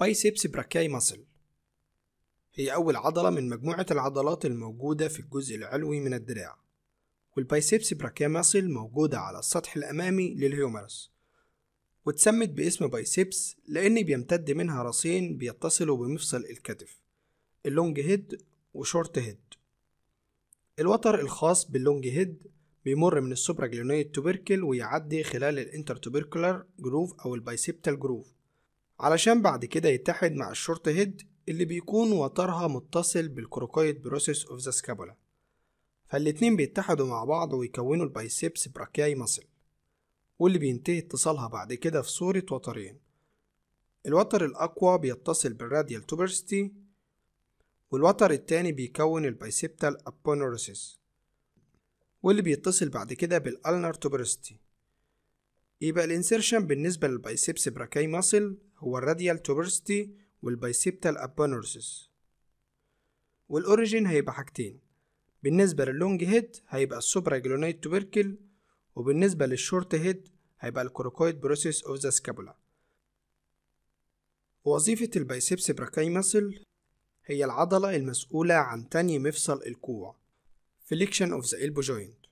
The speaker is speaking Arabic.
بايسبس براكاي ماسل هي أول عضلة من مجموعة العضلات الموجودة في الجزء العلوي من الدراع والبايسبس براكاي ماسل موجودة على السطح الأمامي للهيومرس واتسمت باسم بايسبس لأن بيمتد منها راسين بيتصلوا بمفصل الكتف اللونج هيد وشورت هيد الوتر الخاص باللونج هيد بيمر من السوبراجلونية توبركل ويعدي خلال الانترتوبركولار جروف أو البايسبتال جروف علشان بعد كده يتحد مع الشورت هيد اللي بيكون وترها متصل بالكروكويد بروسيس اوف ذا سكابولا فالاتنين بيتحدوا مع بعض ويكونوا البايسبس براكياي ماسل واللي بينتهي اتصالها بعد كده في صورة وترين الوتر الأقوى بيتصل بالراديال توبرستي والوتر التاني بيكون البايسبتال أبونوروسيس واللي بيتصل بعد كده بالألنر توبرستي يبقى الانسيرشن بالنسبة للبايسبس براكاي ماسل هو الراديال توبرستي والبايسيبتال ابانورسس والأوريجين هيبقى حاجتين بالنسبة لللونج هيد هيبقى السوبرا جلونيت توبركل وبالنسبة للشورت هيد هيبقى الكروكويد بروسيس اوف ذا سكابولا وظيفة البايسبس براكاي مسل هي العضلة المسؤولة عن تاني مفصل الكوع فليكشن اوف ذا إلبو جوينت